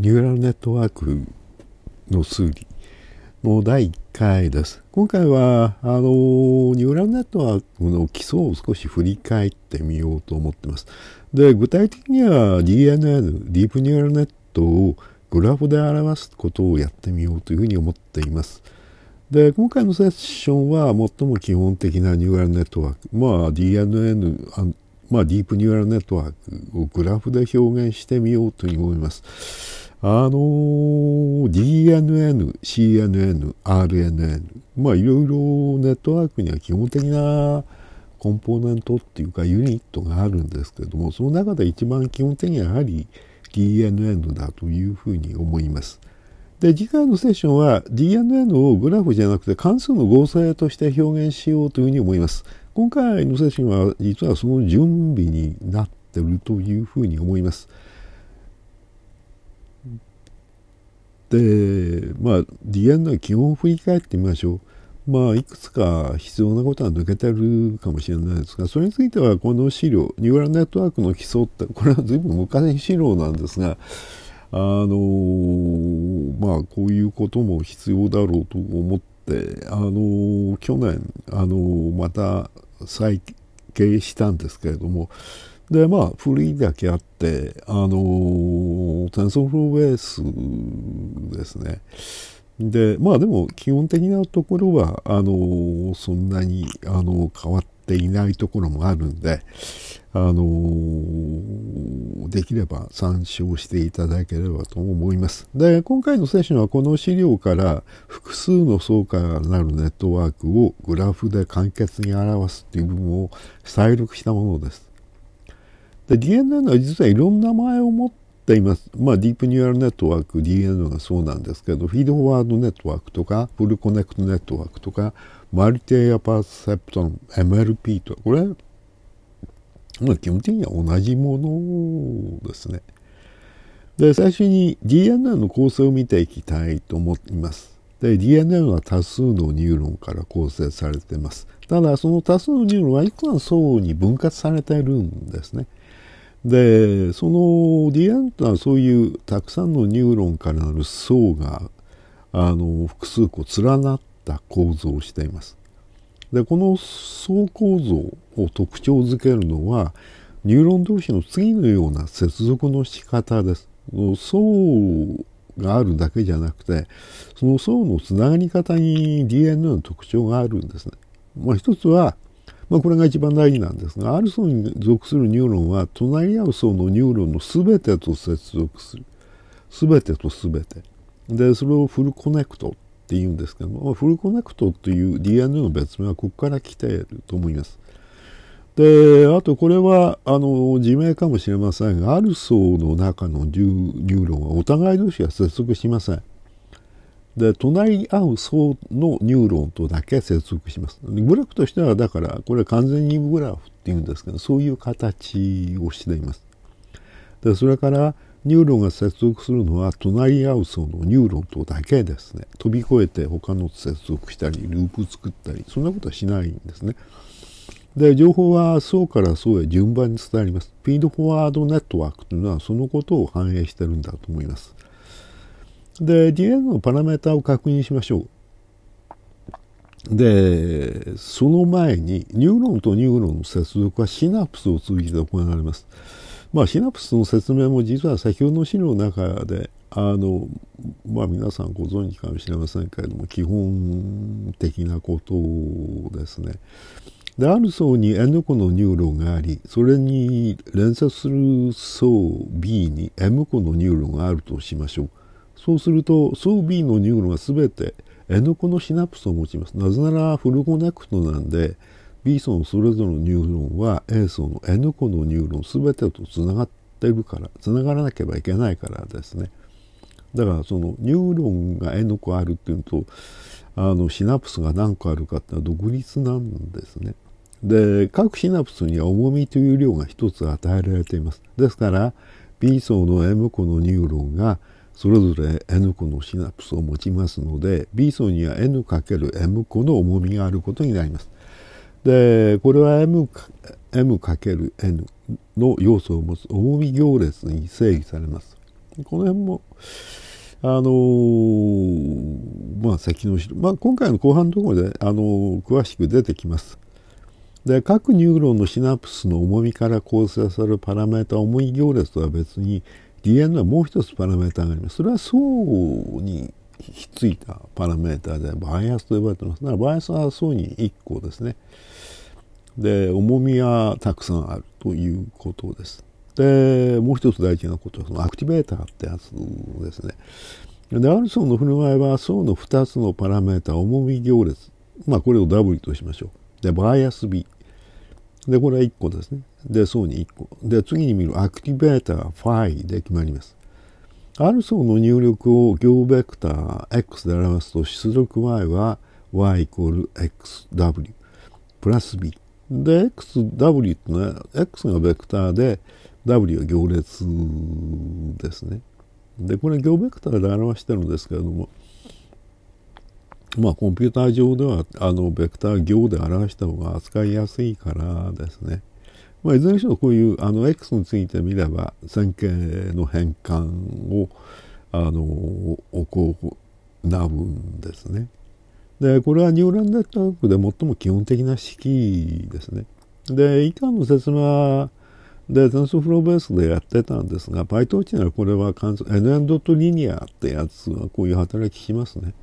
ニューラルネットワークの数理の第1回です。今回は、あの、ニューラルネットワークの基礎を少し振り返ってみようと思ってます。で、具体的には DNN、ディープニューラルネットをグラフで表すことをやってみようというふうに思っています。で、今回のセッションは最も基本的なニューラルネットワーク、まあ DNN、あまあディープニューラルネットワークをグラフで表現してみようと思います。あのー、DNN、CNN、RNN、まあいろいろネットワークには基本的なコンポーネントっていうかユニットがあるんですけれども、その中で一番基本的にはやはり DNN だというふうに思います。で、次回のセッションは DNN をグラフじゃなくて関数の合成として表現しようというふうに思います。今回のセッションは実はその準備になってるというふうに思います。でまあ D&I 基本を振り返ってみましょうまあいくつか必要なことは抜けてるかもしれないですがそれについてはこの資料ニューラルネットワークの基礎ってこれは随分昔資料なんですがあのー、まあこういうことも必要だろうと思ってあのー、去年あのー、また再掲したんですけれどもでまあフリーだけあってあのー、テンソフローベースですねでまあでも基本的なところはあのそんなにあの変わっていないところもあるんであのできれば参照していただければと思います。で今回のセッションはこの資料から複数の層からなるネットワークをグラフで簡潔に表すっていう部分を再録したものです。で DNN は実はいろんな名前を持っています。まあ、ディープニューラルネットワーク、DNN がそうなんですけど、フィードフォワードネットワークとか、フルコネクトネットワークとか、マルティアパーセプトン、MLP とか、これ、まあ、基本的には同じものですね。で、最初に DNA の構成を見ていきたいと思います。で、DNA は多数のニューロンから構成されています。ただ、その多数のニューロンはいくつか層に分割されているんですね。でその d アンのはそういうたくさんのニューロンからなる層があの複数個連なった構造をしています。でこの層構造を特徴づけるのはニューロン同士の次のような接続の仕方です。層があるだけじゃなくてその層のつながり方に DNA の特徴があるんですね。まあ、一つはまあ、これが一番大事なんですが、ある層に属するニューロンは、隣り合う層のニューロンの全てと接続する。全てと全て。で、それをフルコネクトって言うんですけども、フルコネクトという DNA の別名はここから来ていると思います。で、あとこれは、あの、自明かもしれませんが、ある層の中のニューロンはお互い同士は接続しません。で隣り合う層のニューロンとだけ接続しますグラフとしてはだからこれは完全にグラフっていうんですけどそういう形をしていますでそれからニューロンが接続するのは隣り合う層のニューロンとだけですね飛び越えて他の接続したりループ作ったりそんなことはしないんですねで情報は層から層へ順番に伝わりますフィードフォワードネットワークというのはそのことを反映してるんだと思いますで、DN のパラメータを確認しましょう。で、その前に、ニューロンとニューロンの接続はシナプスを通じて行われます。まあ、シナプスの説明も実は先ほどの資料の中で、あの、まあ、皆さんご存知かもしれませんけれども、基本的なことですね。で、ある層に N 個のニューロンがあり、それに連接する層 B に M 個のニューロンがあるとしましょう。そうすると、う B のニューロンは全て N 個のシナプスを持ちます。なぜならフルコネクトなんで、B 層のそれぞれのニューロンは A 層の N 個のニューロン全てとつながってるから、つながらなければいけないからですね。だからそのニューロンが N 個あるっていうのと、あのシナプスが何個あるかっていうのは独立なんですね。で、各シナプスには重みという量が1つ与えられています。ですから、B 層の M 個のニューロンがそれぞれ N 個のシナプスを持ちますので B 層には N×M 個の重みがあることになります。でこれは M×N の要素を持つ重み行列に整理されます。この辺もあのー、まあ関の後ろ、まあ、今回の後半のところで、あのー、詳しく出てきます。で各ニューロンのシナプスの重みから構成されるパラメータ重い行列とは別に DN はもう一つパラメーターがあります。それは層にひっついたパラメーターでバイアスと呼ばれてます。だからバイアスは層に1個ですね。で、重みがたくさんあるということです。で、もう一つ大事なことは、そのアクティベーターってやつですね。で、あルソンの振る舞いは、層の2つのパラメータ、重み行列。まあ、これを W としましょう。で、バイアス B。で、これは1個ですね。で、層に1個。で、次に見るアクティベーターイで決まります。ある層の入力を行ベクター x で表すと出力 y は y イコール xw プラス b。で、xw ってのは x がベクターで w は行列ですね。で、これ行ベクターで表してるんですけれども、まあ、コンピューター上ではあのベクター行で表した方が扱いやすいからですね、まあ、いずれにしろこういうあの X についてみれば線形の変換をあの行うんですね。でこれはニューラルネットワークで最も基本的な式ですね。で以下の説明はで、テンソフローベースでやってたんですが、PyTorch ならこれは NN.linear ってやつはこういう働きしますね。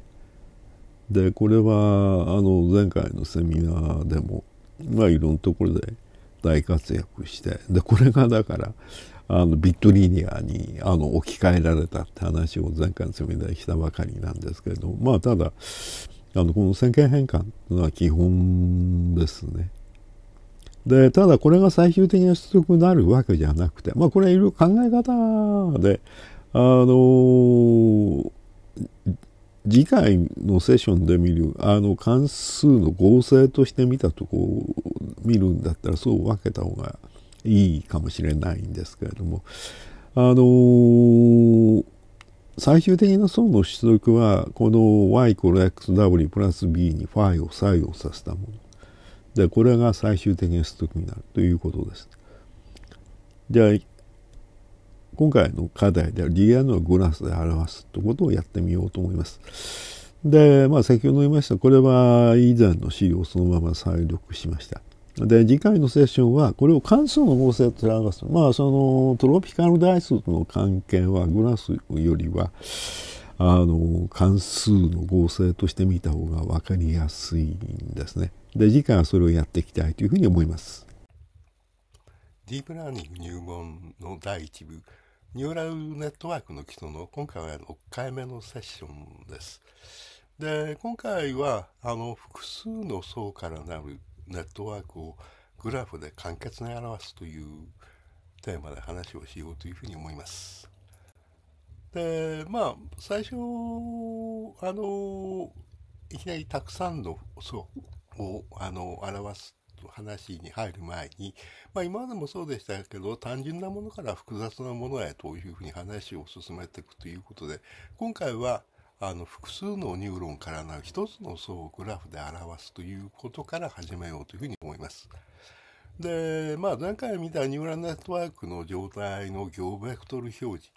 でこれはあの前回のセミナーでも、まあ、いろんなところで大活躍してでこれがだからあのビットリニアにあの置き換えられたって話を前回のセミナーでしたばかりなんですけれどもまあただあのこの線形変換というのは基本ですね。でただこれが最終的な出力になるわけじゃなくてまあこれはいろいろ考え方であのー次回のセッションで見る、あの関数の合成として見たとこを見るんだったらそう分けた方がいいかもしれないんですけれども、あのー、最終的な層の出力は、この y イコール xw プラス b に φ を作用させたもの。で、これが最終的な出力になるということです。じゃあ、今回の課題である DR をグラフで表すということをやってみようと思います。で、まあ、先ほど言いました、これは以前の資料をそのまま再録しました。で、次回のセッションは、これを関数の合成と表す。まあ、その、トロピカル台数との関係は、グラスよりは、あの、関数の合成として見た方が分かりやすいんですね。で、次回はそれをやっていきたいというふうに思います。ディープラーニング入門の第1部。ニューラルネットワークの基礎の今回は6回目のセッションです。で、今回はあの複数の層からなるネットワークをグラフで簡潔に表すというテーマで話をしようというふうに思います。で、まあ、最初、あの、いきなりたくさんの層をあの表す話に入る前に、まあ、今までもそうでしたけど、単純なものから複雑なものへというふうに話を進めていくということで、今回は、あの、複数のニューロンからなる一つの層をグラフで表すということから始めようというふうに思います。で、まあ、前回見たニューラルネットワークの状態の行ベクトル表示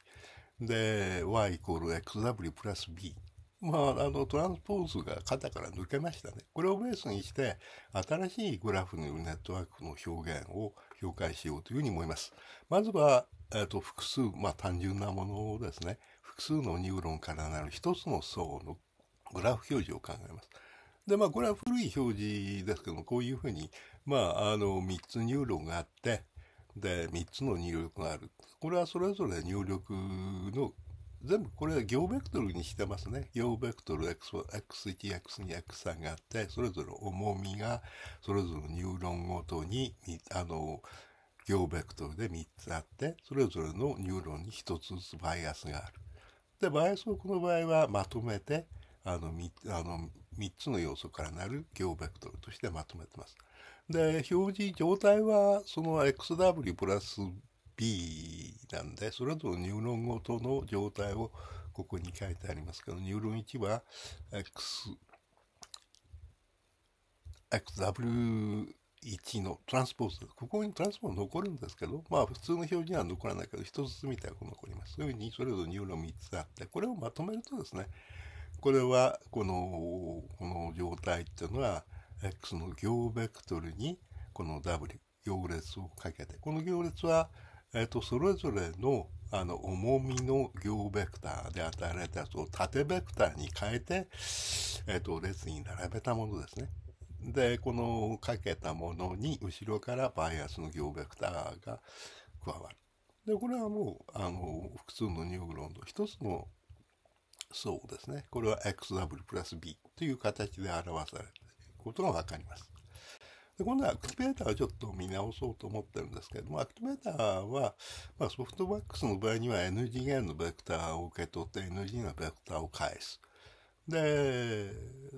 で、y xw プラス b まあ、あの、トランスポーズが肩から抜けましたね。これをベースにして、新しいグラフによるネットワークの表現を紹介しようというふうに思います。まずは、えっ、ー、と、複数、まあ、単純なものをですね、複数のニューロンからなる一つの層のグラフ表示を考えます。で、まあ、これは古い表示ですけども、こういうふうに、まあ、あの、3つニューロンがあって、で、3つの入力がある。これはそれぞれ入力の全部これは行ベクトルにしてますね。行ベクトル X1、x 2 X3 があって、それぞれ重みが、それぞれニューロンごとに、あの、行ベクトルで3つあって、それぞれのニューロンに1つずつバイアスがある。で、バイアスをこの場合はまとめて、あの、あの3つの要素からなる行ベクトルとしてまとめてます。で、表示、状態は、その XW プラス B なんで、それぞれニューロンごとの状態をここに書いてありますけど、ニューロン1は X、XW 1のトランスポーズ。ここにトランスポーズ残るんですけど、まあ普通の表示には残らないけど、一つずつ見たら残ります。そういうふうにそれぞれニューロン3つあって、これをまとめるとですね、これはこの、この状態っていうのは、X の行ベクトルにこの W、行列をかけて、この行列はえっと、それぞれのあの重みの行ベクターで与えられたやつを縦ベクターに変えて、えっと、列に並べたものですね。で、このかけたものに後ろからバイアスの行ベクターが加わる。で、これはもう、あの、複数のニューグロンド一つの層ですね。これは XW プラス B という形で表されていることがわかります。で、今度はアクティベーターをちょっと見直そうと思ってるんですけれども、アクティベーターは、まあ、ソフトバックスの場合には n 次元のベクターを受け取って n 元のベクターを返す。で、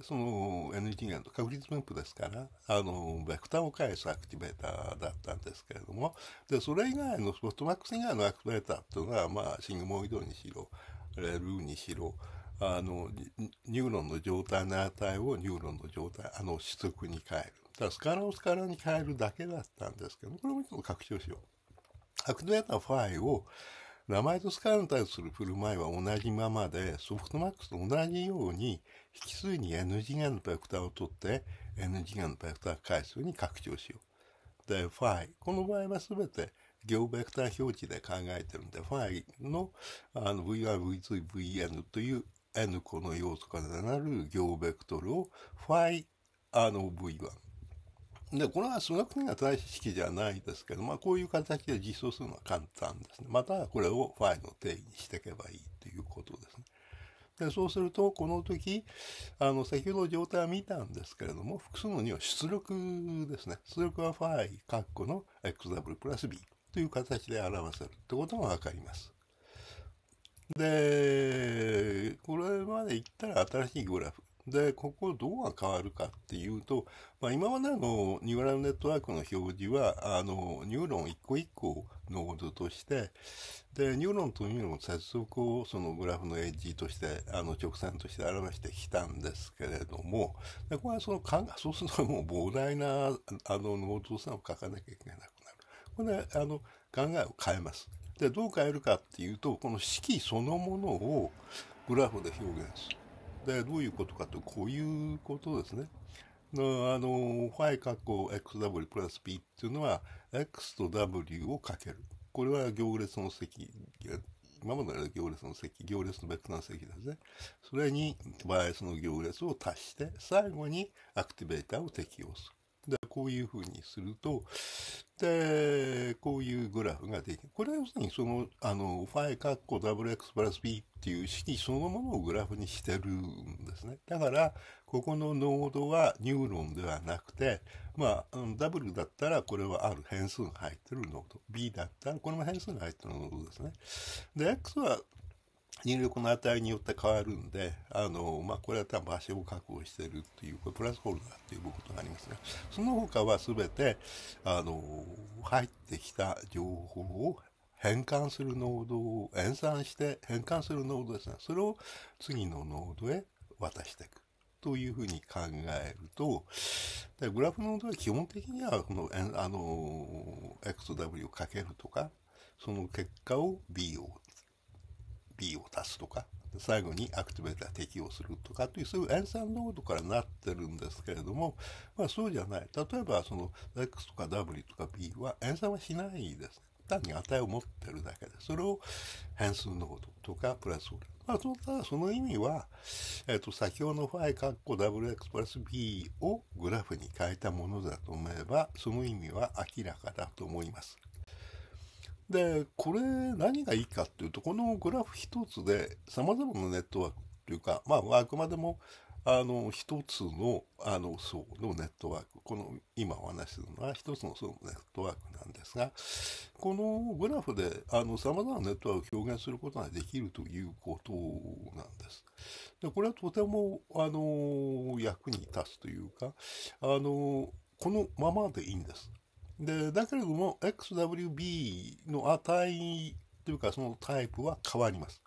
その n 次元と確率分布ですから、あの、ベクターを返すアクティベーターだったんですけれども、で、それ以外の、ソフトバックス以外のアクティベーターっていうのは、まあ、シングモイドにしろ、レルーにしろ、あの、ニューロンの状態の値をニューロンの状態、あの、出力に変える。だスカラをスカラに変えるだけだったんですけど、これもちょっと拡張しよう。アクドやったファイを、名前とスカラに対する振る舞いは同じままで、ソフトマックスと同じように、引数に N 次元のベクターを取って、N 次元のベクター回数に拡張しよう。で、ファイ。この場合は全て、行ベクター表示で考えてるんで、ファイのあの VI、v 2 VN という N 個の要素からなる行ベクトルを、ファイ、あの V1。で、これは数学的な対式じゃないですけど、まあ、こういう形で実装するのは簡単ですね。また、これをファイルの定義にしていけばいいということですね。で、そうすると、この時、あの、先ほど状態は見たんですけれども、複数の2は出力ですね。出力はファイ、括弧の xw プラス b という形で表せるってことがわかります。で、これまでいったら新しいグラフで、ここどうが変わるかっていうと、まあ、今までのニューラルネットワークの表示は、あの、ニューロン一個一個ノードとして、で、ニューロンとニューロン接続をそのグラフのエッジとして、あの、直線として表してきたんですけれども、で、これはそのか、そうするともう膨大な、あの、ノードさんを書かなきゃいけなくなる。これ、あの、考えを変えます。で、どう変えるかっていうと、この式そのものをグラフで表現する。で、どういうことかと、こういうことですね。の、あの、ファイ括弧 xw プラス p っていうのは、x と w をかける。これは行列の積、今までの行列の積、行列のベクターの積ですね。それに、バイアスの行列を足して、最後にアクティベーターを適用する。こういうふうにすると、で、こういうグラフができる。これは要するにその、あの、ファイカッコ WX プラス B っていう式そのものをグラフにしてるんですね。だから、ここのノードはニューロンではなくて、まあ、W だったらこれはある変数が入ってるノード。B だったらこれも変数が入ってるノードですね。で、X は入力の値によって変わるんで、あの、まあ、これは多分足を確保してるっていう、これプラスホルダーっていうことがありますが、その他は全て、あの、入ってきた情報を変換するノードを演算して変換するノードですね。それを次のノードへ渡していく。というふうに考えると、でグラフノードは基本的には、この、あの、X と W をかけるとか、その結果を B をを足すとか、最後にアクティベーター適用するとかという、そういう塩酸濃度からなってるんですけれども、まあそうじゃない。例えば、その X とか W とか B は塩酸はしないです。単に値を持ってるだけで、それを変数濃度とかプラスオール。まあ、そのただその意味は、えっ、ー、と、先ほどのァイカ括弧 wx プラス b をグラフに変えたものだと思えば、その意味は明らかだと思います。で、これ何がいいかっていうと、このグラフ一つで様々なネットワークというか、まあ、あくまでも、あの、一つの、あの、層のネットワーク。この、今お話しするのは一つの層のネットワークなんですが、このグラフで、あの、様々なネットワークを表現することができるということなんです。で、これはとても、あの、役に立つというか、あの、このままでいいんです。でだけれども XWB の値というかそのタイプは変わります。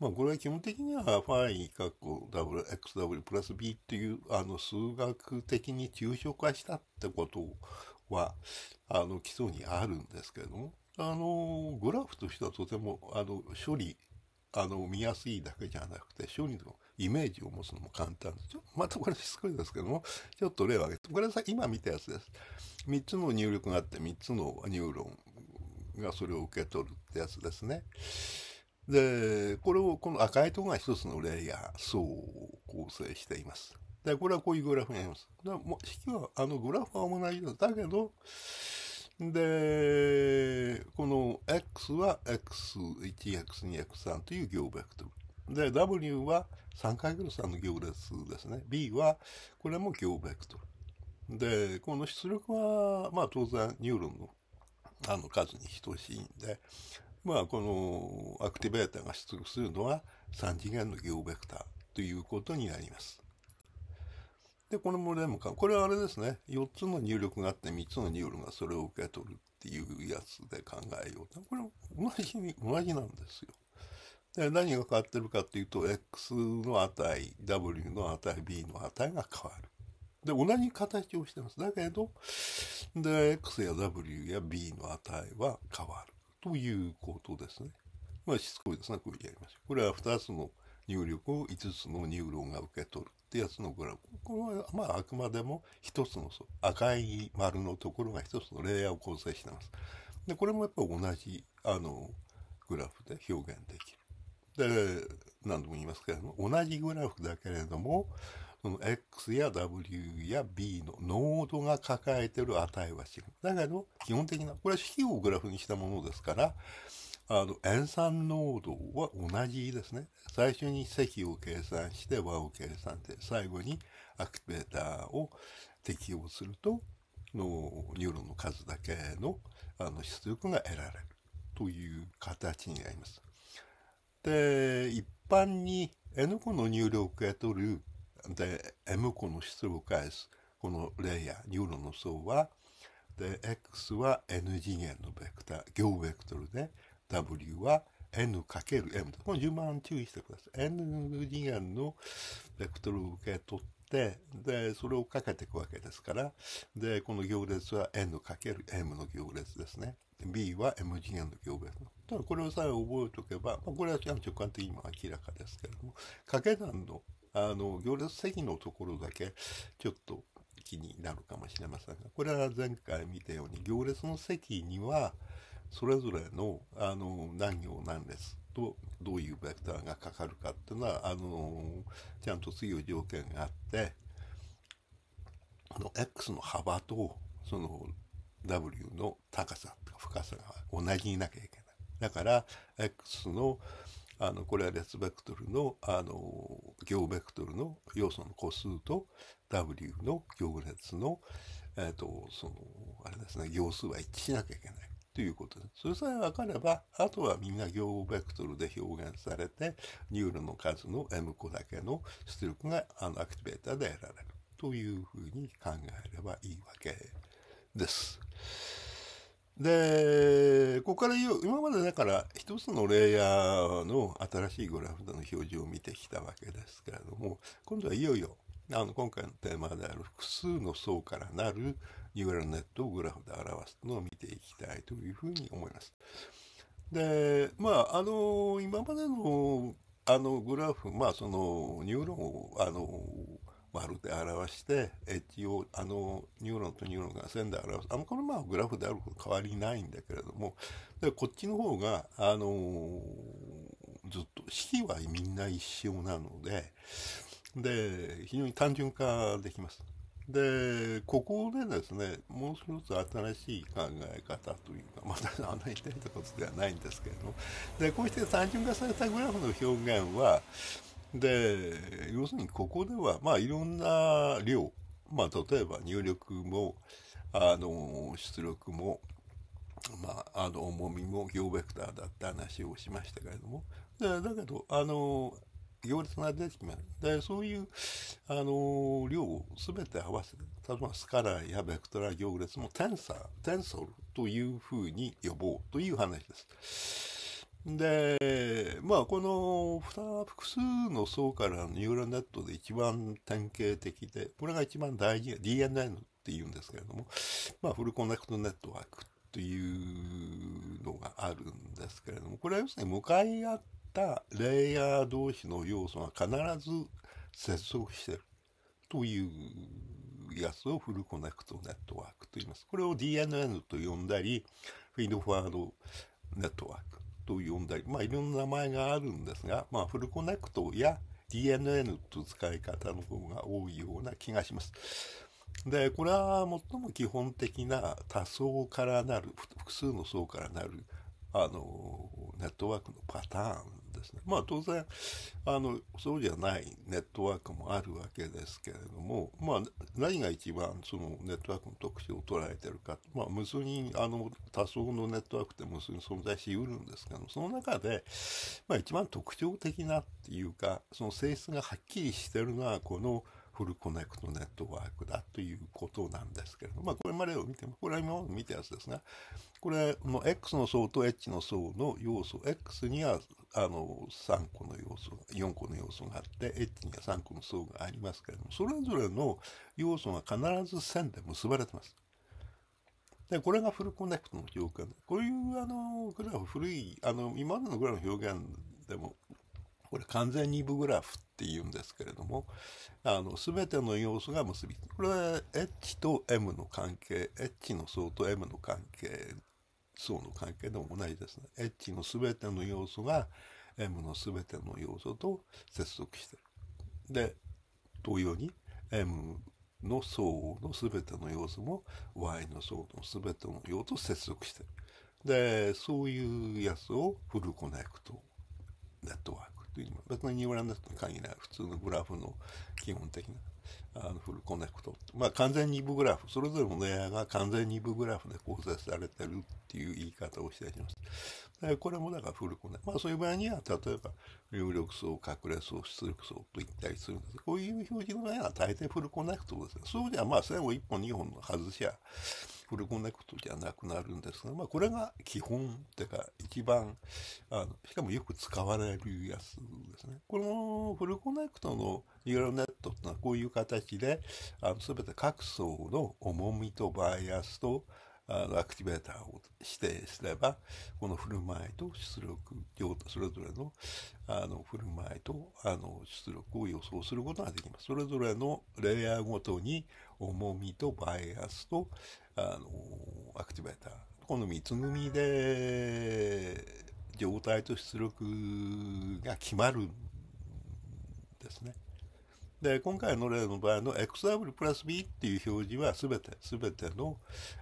まあ、これは基本的には phi 括弧 WXW プラス B っていうあの数学的に抽象化したってことはあの基礎にあるんですけれどもあのグラフとしてはとてもあの処理あの見やすいだけじゃなくて処理のイメージを持つのも簡単です。ちょまたこれしつこいですけどもちょっと例を挙げてこれは今見たやつです。3つの入力があって3つのニューロンがそれを受け取るってやつですね。で、これをこの赤いところが1つのレイヤー層を構成しています。で、これはこういうグラフになります。だも式は、あのグラフは同じだけど、で、この X は X1、X2、X3 という行ベクトル。で、W は3回ぐらい3の行列ですね。B は、これも行ベクトル。で、この出力は、まあ当然ニューロンのあの数に等しいんで、まあこのアクティベーターが出力するのは3次元の行ベクターということになります。で、このモデムか、これはあれですね、4つの入力があって3つのニューロンがそれを受け取るっていうやつで考えようと。これ同じ同じなんですよ。で何が変わってるかっていうと、X の値、W の値、B の値が変わる。で、同じ形をしてます。だけど、で、X や W や B の値は変わるということですね。まあ、しつこいですが、これやりましょう。これは2つの入力を5つのニューロンが受け取るってやつのグラフ。これは、まあ、あくまでも1つの赤い丸のところが1つのレイヤーを構成してます。で、これもやっぱり同じ、あの、グラフで表現できる。で、何度も言いますけれども、同じグラフだけれども、その X や W や B のノードが抱えてる値は違う。だけど、基本的な、これは式をグラフにしたものですから、あの、塩酸濃度は同じですね。最初に積を計算して和を計算して、最後にアクティベーターを適用すると、のニューロンの数だけのあの出力が得られるという形になります。で、一般に N 個の入力へとるで M 個の質を返すこのレイヤーニューロンの層はで X は N 次元のベクター行ベクトルで W は N×M この順番注意してください N 次元のベクトルを受け取ってでそれをかけていくわけですからでこの行列は N×M の行列ですね B は M 次元の行列ただこれをさえ覚えておけば、まあ、これは直感的にも明らかですけれども掛け算のあの、行列席のところだけ、ちょっと気になるかもしれませんが、これは前回見たように、行列の席には、それぞれの、あの、何行何列と、どういうベクターがかかるかっていうのは、あの、ちゃんと強い条件があって、あの、X の幅と、その、W の高さとか深さが同じになきゃいけない。だから、X の、あのこれは列ベクトルのあの行ベクトルの要素の個数と W の行列の,、えーと、そのあれですね行数は一致しなきゃいけない。ということでそれさえ分かれば、あとはみんな行ベクトルで表現されて、ニューロンの数の M 個だけの出力があのアクティベーターで得られるというふうに考えればいいわけです。で、ここから言う、今までだから一つのレイヤーの新しいグラフの表示を見てきたわけですけれども、今度はいよいよ、あの、今回のテーマである複数の層からなるニューラルネットをグラフで表すのを見ていきたいというふうに思います。で、まあ、あの、今までの、あの、グラフ、まあ、その、ニューロンを、あの、丸で表して、エッジを、あの、ニューロンとニューロンが線で表す。あの、このまあグラフであること変わりないんだけれども、でこっちの方が、あのー、ずっと、式はみんな一緒なので、で、非常に単純化できます。で、ここでですね、もう一つ新しい考え方というか、またあんまり言てたことではないんですけれども、で、こうして単純化されたグラフの表現は、で、要するにここでは、まあいろんな量、まあ例えば入力も、あの、出力も、まあ、あの、重みも行ベクターだって話をしましたけれども、でだけど、あの、行列が出てきます。で、そういう、あの、量を全て合わせて、例えばスカラーやベクトラ行列もテンサー、テンソルというふうに呼ぼうという話です。で、まあ、この複数の層からのニューラルネットで一番典型的で、これが一番大事、d n n っていうんですけれども、まあ、フルコネクトネットワークっていうのがあるんですけれども、これは要するに向かい合ったレイヤー同士の要素が必ず接続してるというやつをフルコネクトネットワークと言います。これを DNN と呼んだり、フィードフォワードネットワークと呼んだり、まあ、いろんな名前があるんですが、まあ、フルコネクトや DNN と使い方の方が多いような気がします。で、これは最も基本的な多層からなる、複数の層からなるあの、ネットワークのパターンですね。まあ当然、あの、そうじゃないネットワークもあるわけですけれども、まあ何が一番そのネットワークの特徴を捉えてるか、まあ無数に、あの、多層のネットワークって無数に存在しうるんですけども、その中で、まあ一番特徴的なっていうか、その性質がはっきりしてるのは、この、フルコネクトネットワークだということなんですけれども、まあ、これまでを見ても、これは今まで見たやつですが、これの X の層と H の層の要素、X にはあの3個の要素、4個の要素があって、H には3個の層がありますけれども、それぞれの要素が必ず線で結ばれてます。で、これがフルコネクトの表現。こういう、あの、グラフ、古い、あの、今までのグラフの表現でも、これ完全にイブグラフっって言うんですけれどもあの全ての要素が結びこれは H と M の関係 H の層と M の関係層の関係でも同じですね H の全ての要素が M の全ての要素と接続してる。で同様に M の層の全ての要素も Y の層の全ての要素と接続してる。でそういうやつをフルコネクトネットワークいうに別にニュールラントに限らない普通のグラフの基本的なあのフルコネクト。まあ完全二部グラフ。それぞれのレイヤーが完全二部グラフで構成されてるっていう言い方をしたりします。でこれもだからフルコネクト。まあそういう場合には、例えば入力層、隠れ層、出力層と言ったりするんです。こういう表示の場合は大抵フルコネクトです。そうじゃまあ線を1本2本外しや、フルコネクトじゃなくなるんですが、まあ、これが基本っていうか、一番、あの、しかもよく使われるやつですね。このフルコネクトのニューラルネットってのはこういう形で、あの、すべて各層の重みとバイアスと、アクティベーターを指定すればこの振る舞いと出力それぞれのあの振る舞いとあの出力を予想することができます。それぞれのレイヤーごとに重みとバイアスとあのアクティベーターこの3つ組で状態と出力が決まるんですね。で、今回の例の場合の XW プラス B っていう表示はすべて、すべての、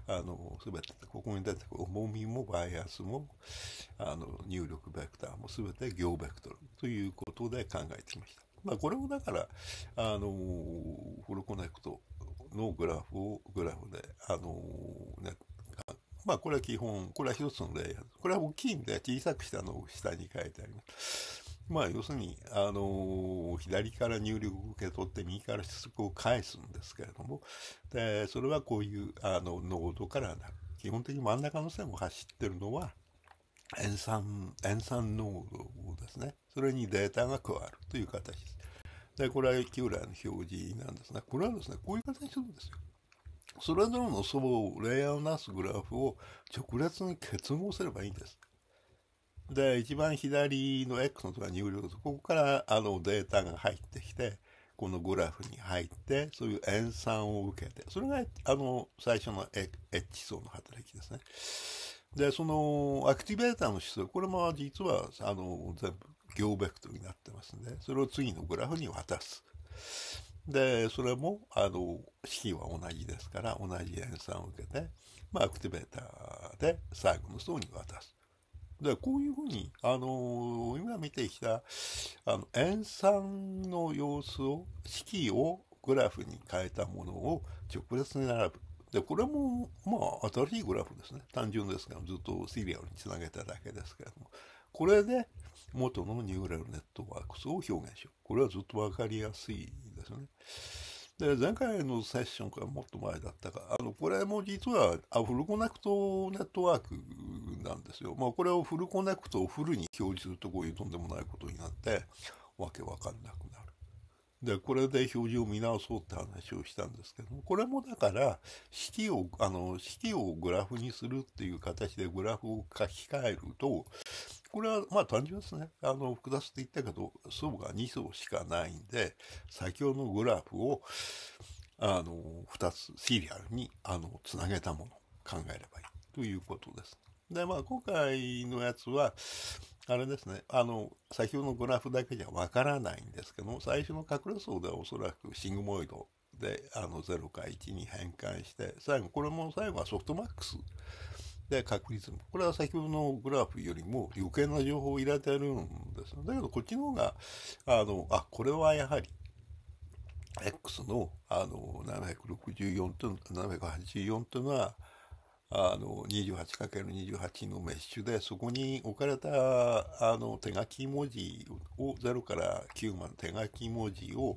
あの、すべて、ここに出てくる重みもバイアスも、あの、入力ベクターもすべて行ベクトルということで考えてきました。まあ、これをだから、あの、フルコネクトのグラフを、グラフで、あの、ね、まあ、これは基本、これは一つの例、これは大きいんで、小さくしたのを下に書いてあります。まあ、要するに、あの左から入力を受け取って、右から出力を返すんですけれども、でそれはこういうあの濃度からなる。基本的に真ん中の線を走ってるのは、塩酸、塩酸濃度ですね。それにデータが加わるという形です。で、これは旧来の表示なんですが、これはですね、こういう形にするんですよ。それぞれの層をレイヤーをなすグラフを直列に結合すればいいんです。で、一番左の X のとか入力と、ここからあのデータが入ってきて、このグラフに入って、そういう塩酸を受けて、それがあの最初の H 層の働きですね。で、そのアクティベーターの指数、これも実はあの全部行ベクトルになってますんで、それを次のグラフに渡す。で、それも、あの、式は同じですから、同じ塩酸を受けて、まあ、アクティベーターで最後の層に渡す。で、こういうふうに、あのー、今見てきた、あの、塩酸の様子を、式をグラフに変えたものを直列に並ぶ。で、これも、まあ、新しいグラフですね。単純ですが、ずっとシリアルにつなげただけですけれども。これで、元のニューラルネットワークスを表現しよう。これはずっとわかりやすいですね。で前回のセッションからもっと前だったかあのこれも実はあフルコネクトネットワークなんですよ、まあ、これをフルコネクトをフルに表示するとこういうとんでもないことになってわけわかんなくなる。で、これで表示を見直そうって話をしたんですけども、これもだから、式を、あの、式をグラフにするっていう形でグラフを書き換えると、これはまあ単純ですね。あの、複雑って言ったけど、層が2層しかないんで、先ほどのグラフを、あの、2つシリアルに、あの、つなげたものを考えればいいということです。で、まあ、今回のやつは、あれですね、あの、先ほどのグラフだけじゃわからないんですけども、最初の隠れ層ではおそらくシングモイドで、あの、0か1に変換して、最後、これも最後はソフトマックスで確率も。これは先ほどのグラフよりも余計な情報を入れてるんですよ。だけど、こっちの方が、あの、あ、これはやはり、X の、あの、764と、784というのは、あの、28×28 のメッシュで、そこに置かれた、あの、手書き文字を、0から9まで手書き文字を、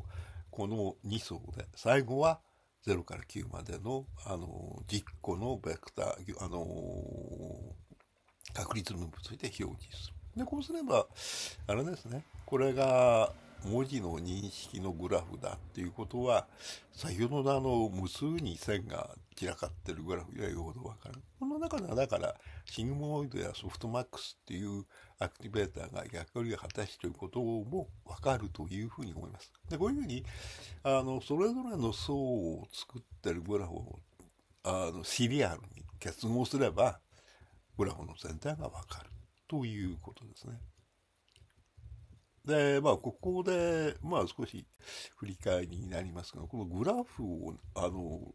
この2層で、最後は0から9までの、あの、10個のベクター、あの、確率分布ついて表示する。で、こうすれば、あれですね、これが、文字の認識のグラフだっていうことは、先ほどのあの無数に線が散らかってるグラフよりよほどわかる。この中ではだから、シグモイドやソフトマックスっていうアクティベーターが役割を果たしていることもわかるというふうに思います。で、こういうふうに、あの、それぞれの層を作ってるグラフを、あの、シリアルに結合すれば、グラフの全体がわかるということですね。で、まあ、ここで、まあ、少し振り返りになりますが、このグラフを、あの、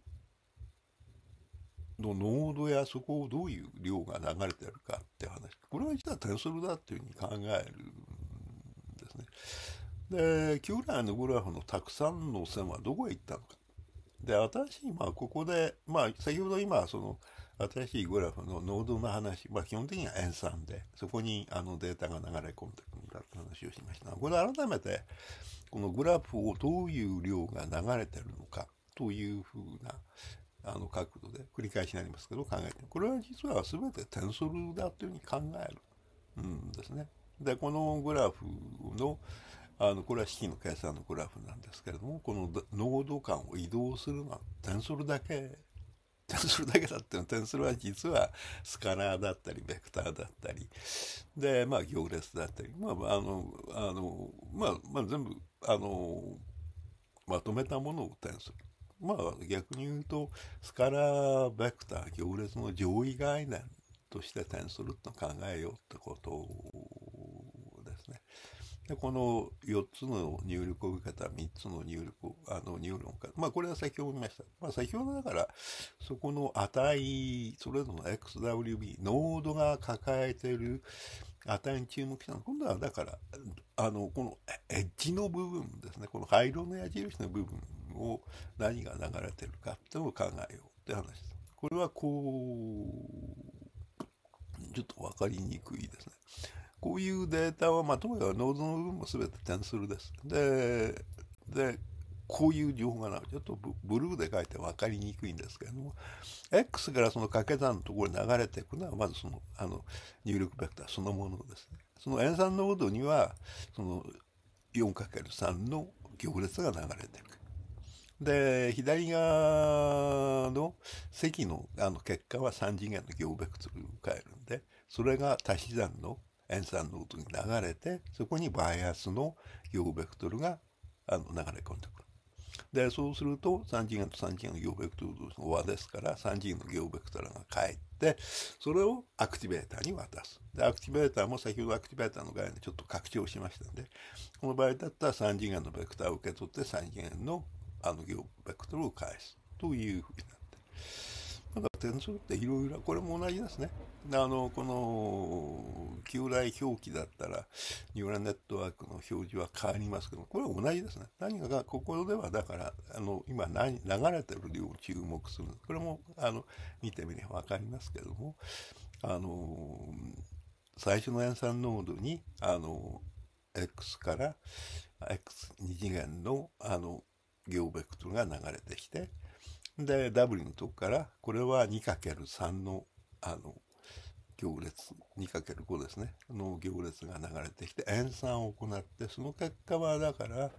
の濃度やそこをどういう量が流れてるかって話。これは実はテソルだっていうふうに考えるんですね。で、旧来のグラフのたくさんの線はどこへ行ったのか。で、新しい、まあ、ここで、まあ、先ほど今、その、新しいグラフの濃度の話、まあ、基本的には塩酸で、そこにあのデータが流れ込んでくるんだって話をしましたこれ改めて、このグラフをどういう量が流れてるのかというふうなあの角度で繰り返しになりますけど考えてこれは実は全てテンソルだというふうに考えるんですね。でこのグラフのあのこれは式の計算のグラフなんですけれどもこの濃度間を移動するのはテンソルだけ転するだけだって転するは実はスカラーだったりベクターだったりでまあ行列だったりまああのあの、まあ、まあ全部あのまとめたものを転する。まあ逆に言うとスカラーベクター行列の上位概念として転すると考えようってことをでこの4つの入力を受けた3つの入力を、あの、入力か、まあ、これは先ほど見ました。まあ、先ほどだから、そこの値、それぞれの XWB、ノードが抱えている値に注目したの。今度は、だから、あの、このエッジの部分ですね。この灰色の矢印の部分を何が流れてるかっていうのを考えようって話です。これはこう、ちょっとわかりにくいですね。こういうデータは、まあ、当然はノードの部分も全て点数です。で、で、こういう情報がなちょっとブルーで書いて分かりにくいんですけれども、X からその掛け算のところに流れていくのは、まずその、あの、入力ベクターそのものですね。その塩酸濃度には、その 4×3 の行列が流れていく。で、左側の積のあの結果は3次元の行ベクトルを変えるんで、それが足し算の塩酸濃度に流れてそこにバイアスの陽ベクトルがあの流れ込んでくる。でそうすると3元と3元の陽ベクトルの和ですから3元の陽ベクトルが返ってそれをアクティベーターに渡すでアクティベーターも先ほどアクティベーターの概念ちょっと拡張しましたんでこの場合だったら3元のベクターを受け取って3元のあの行ベクトルを返すというふうになってなんか点数っていろいろこれも同じですねあのこの旧来表記だったら、ニューラルネットワークの表示は変わりますけどこれは同じですね。何かが、ここではだから、あの、今何、流れてる量を注目する。これも、あの、見てみればわかりますけども、あの、最初の塩酸濃度に、あの、X から X2 次元の、あの、行ベクトルが流れてきて、で、W のとこから、これは 2×3 の、あの、行列 2×5 ですねの行列が流れてきて塩酸を行ってその結果はだから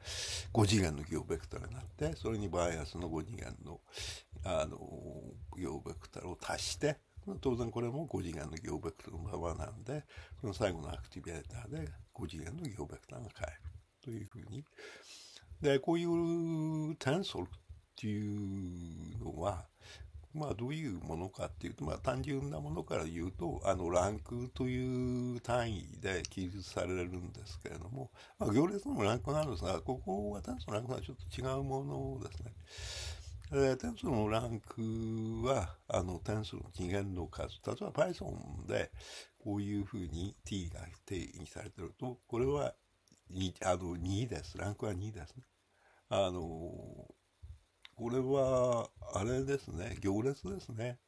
5次元の行ベクトルになってそれにバイアスの5次元のあの行ベクトルを足して当然これも5次元の行ベクトルのままなんでその最後のアクティベーターで5次元の行ベクトルが変えるというふうにでこういうテンソルっていうのはまあ、どういうものかっていうと、まあ、単純なものから言うと、あの、ランクという単位で記述されるんですけれども、まあ、行列のランクなんですが、ここは単数のランクはちょっと違うものですね。えー、点数のランクは、あの、点数の次元の数。例えば Python で、こういうふうに t が定義されてると、これは2、あの、2です。ランクは2ですね。あの、これは、あれですね、行列ですね。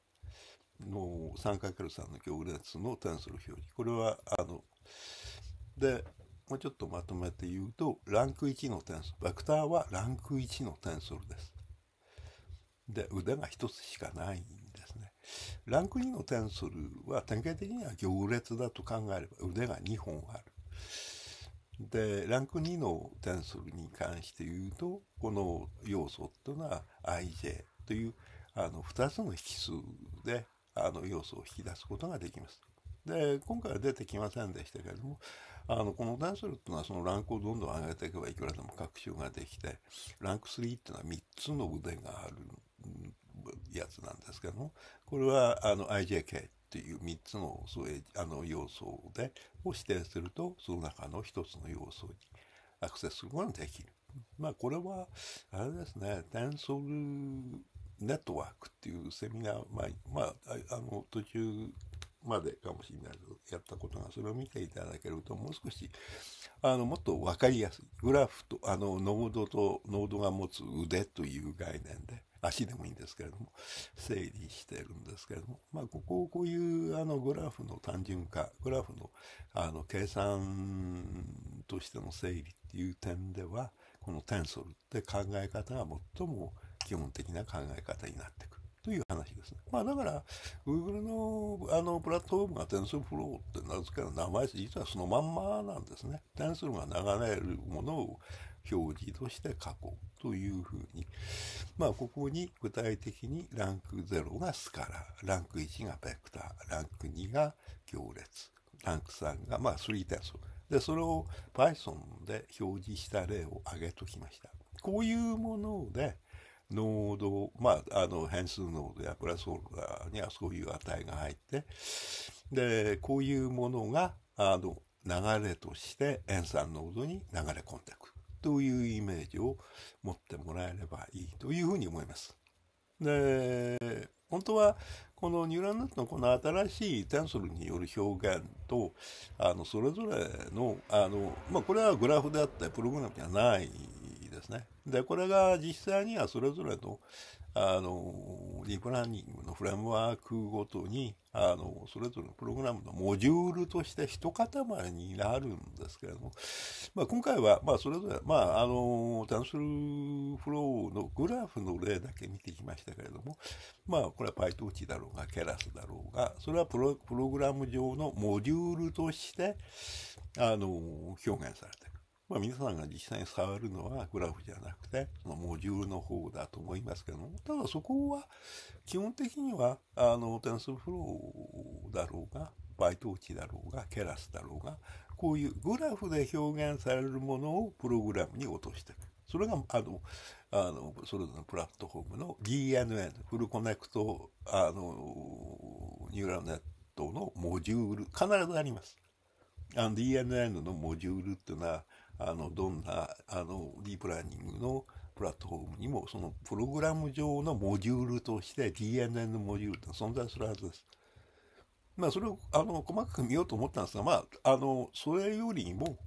の 3×3 の行列の単数の表示。これは、あの、で、もうちょっとまとめて言うと、ランク1の単数。バクターはランク1の単数です。で、腕が1つしかないんですね。ランク2のテンソルは典型的には行列だと考えれば腕が2本ある。で、ランク2のテンソルに関して言うと、この要素っていうのは ij という、あの、2つの引数で、あの、要素を引き出すことができます。で、今回は出てきませんでしたけれども、あの、このダンスルっていうのはそのランクをどんどん上げていけばいくらでも拡張ができて、ランク3っていうのは3つの腕があるやつなんですけども、これはあの IJK っていう3つのそうあの要素でを指定するとその中の1つの要素にアクセスすることができる。まあこれはあれですねテンソルネットワークっていうセミナー、まあ、まあ、あの途中までかもしれないけどやったことがそれを見ていただけるともう少しあのもっと分かりやすいグラフとあのノードとノードが持つ腕という概念で足でもいいんですけれども、整理してるんですけれども、まあ、ここをこういうあのグラフの単純化、グラフのあの計算としての整理っていう点では、このテンソルって考え方が最も基本的な考え方になってくる。という話ですね。まあだから、Google のあのプラットフォームが TensorFlow って名付ける名前実はそのまんまなんですね。テンソルが流れるものを表示として書こうというふうに、まあ、ここに具体的にランク0がスカラ、ランク1がベクター、ランク2が行列、ランク3が、まあ、3テスト。で、それを Python で表示した例を挙げときました。こういうもので、濃度、まあ、あの変数濃度やプラスオーダーにはそういう値が入って、で、こういうものが、あの、流れとして塩酸濃度に流れ込んでくる。というイメージを持ってもらえればいいというふうに思います。で、本当はこのニューランネットのこの新しいテンソルによる表現と、あの、それぞれの、あの、まあ、これはグラフであってプログラムじゃないですね。で、これが実際にはそれぞれのあの、ディープラーニングのフレームワークごとに、あの、それぞれのプログラムのモジュールとして一塊になるんですけれども、まあ、今回は、まあ、それぞれ、まあ、あの、単数フローのグラフの例だけ見てきましたけれども、まあ、これは PyTorch だろうが、ケラスだろうが、それはプロプログラム上のモジュールとして、あの、表現されている。まあ皆さんが実際に触るのはグラフじゃなくて、モジュールの方だと思いますけども、ただそこは基本的には、あの、テンスフローだろうが、バイト値だろうが、ケラスだろうが、こういうグラフで表現されるものをプログラムに落としていく。それが、あの、あの、それぞれのプラットフォームの DNN、フルコネクト、あの、ニューラルネットのモジュール、必ずあります。DNN のモジュールっていうのは、あの、どんな、あの、ディープラーニングのプラットフォームにも、そのプログラム上のモジュールとして DNN のモジュールが存在するはずです。まあ、それを、あの、細かく見ようと思ったんですが、まあ、あの、それよりも、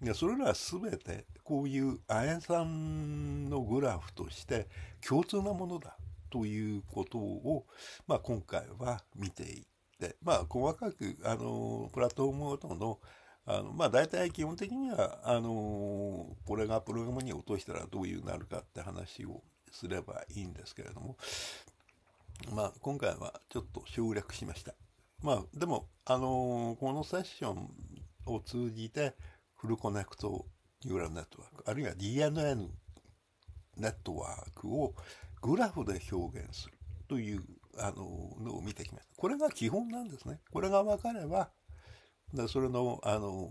いやそれらは全て、こういう亜鉛酸のグラフとして共通なものだということを、まあ、今回は見ていって、まあ、細かく、あの、プラットフォームごとのあのまあ、大体基本的にはあのこれがプログラムに落としたらどういうなるかって話をすればいいんですけれども、まあ、今回はちょっと省略しました。まあ、でも、あのこのセッションを通じてフルコネクトニューラルネットワークあるいは DNN ネットワークをグラフで表現するというあののを見てきました。これが基本なんですね。これが分かればだそれの、あの、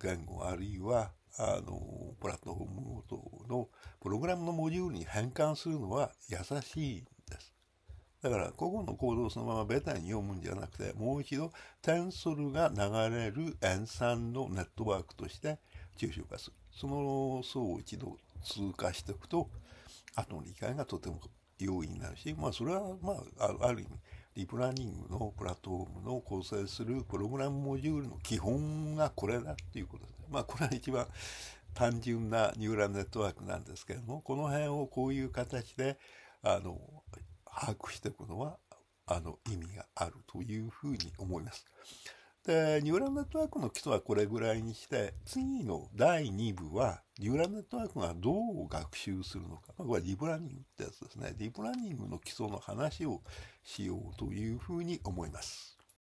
言語、あるいは、あの、プラットフォームごとのプログラムのモジュールに変換するのは優しいんです。だから、個々の行動をそのままベタに読むんじゃなくて、もう一度、テンソルが流れる塩酸のネットワークとして抽象化する。その層を一度通過しておくと、後の理解がとても容易になるし、まあ、それは、まあ、ある意味、リプラーニングのプラットフォームの構成するプログラムモジュールの基本がこれだっていうことですね。まあこれは一番単純なニューラルネットワークなんですけれども、この辺をこういう形で、あの、把握していくのは、あの、意味があるというふうに思います。で、ニューラルネットワークの基礎はこれぐらいにして、次の第2部は、ニューラルネットワークがどう学習するのか。まこれはディープラーニングってやつですね。ディープラーニングの基礎の話をしようというふうに思います。